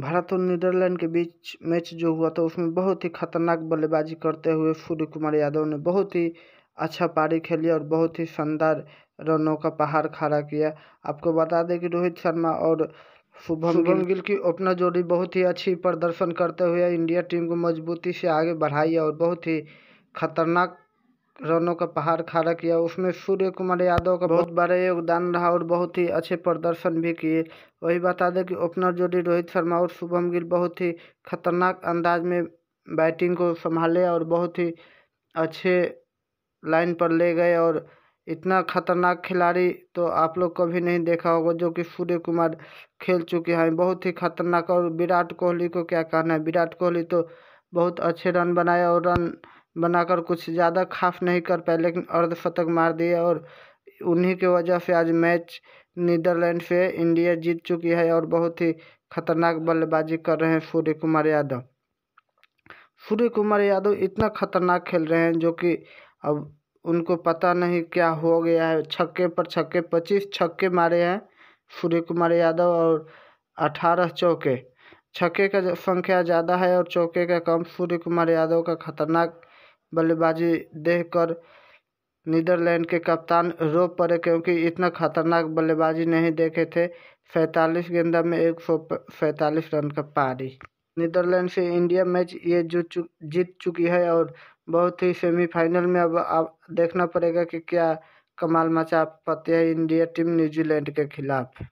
भारत और नीदरलैंड के बीच मैच जो हुआ था उसमें बहुत ही खतरनाक बल्लेबाजी करते हुए सूर्य कुमार यादव ने बहुत ही अच्छा पारी खेली और बहुत ही शानदार रनों का पहाड़ खड़ा किया आपको बता दें कि रोहित शर्मा और शुभम गिल।, गिल की ओपनर जोड़ी बहुत ही अच्छी प्रदर्शन करते हुए इंडिया टीम को मजबूती से आगे बढ़ाई और बहुत ही खतरनाक रनों का पहाड़ खड़ा किया उसमें सूर्य कुमार यादव का बहुत बड़ा योगदान रहा और बहुत ही अच्छे प्रदर्शन भी किए वही बता दें कि ओपनर जोड़ी रोहित शर्मा और शुभम गिल बहुत ही खतरनाक अंदाज में बैटिंग को संभाले और बहुत ही अच्छे लाइन पर ले गए और इतना खतरनाक खिलाड़ी तो आप लोग कभी नहीं देखा होगा जो कि सूर्य कुमार खेल चुके हैं बहुत ही खतरनाक और विराट कोहली को क्या कहना है विराट कोहली तो बहुत अच्छे रन बनाए और रन बनाकर कुछ ज़्यादा खास नहीं कर पाए लेकिन अर्धशतक मार दिए और उन्हीं के वजह से आज मैच नीदरलैंड से इंडिया जीत चुकी है और बहुत ही खतरनाक बल्लेबाजी कर रहे हैं सूर्य कुमार यादव सूर्य कुमार यादव इतना खतरनाक खेल रहे हैं जो कि अब उनको पता नहीं क्या हो गया है छक्के पर छक्के पच्चीस छक्के मारे हैं सूर्य कुमार यादव और अठारह चौके छक्के का संख्या ज़्यादा है और चौके का कम सूर्य कुमार यादव का खतरनाक बल्लेबाजी देखकर नीदरलैंड के कप्तान रो पड़े क्योंकि इतना खतरनाक बल्लेबाजी नहीं देखे थे सैंतालीस गेंदा में एक सौ सैंतालीस रन का पारी नीदरलैंड से इंडिया मैच ये जो चुक जीत चुकी है और बहुत ही सेमीफाइनल में अब आप देखना पड़ेगा कि क्या कमाल मचा पाती है इंडिया टीम न्यूजीलैंड के खिलाफ